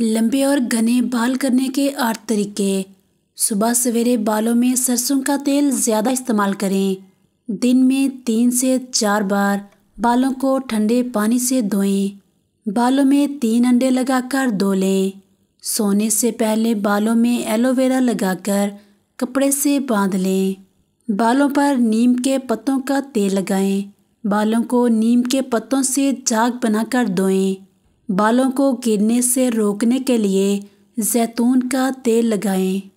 लंबे और घने बाल करने के आठ तरीके सुबह सवेरे बालों में सरसों का तेल ज़्यादा इस्तेमाल करें दिन में तीन से चार बार बालों को ठंडे पानी से धोएं बालों में तीन अंडे लगाकर धो लें सोने से पहले बालों में एलोवेरा लगाकर कपड़े से बांध लें बालों पर नीम के पत्तों का तेल लगाएं बालों को नीम के पत्तों से झाग बनाकर धोएं बालों को गिरने से रोकने के लिए जैतून का तेल लगाएं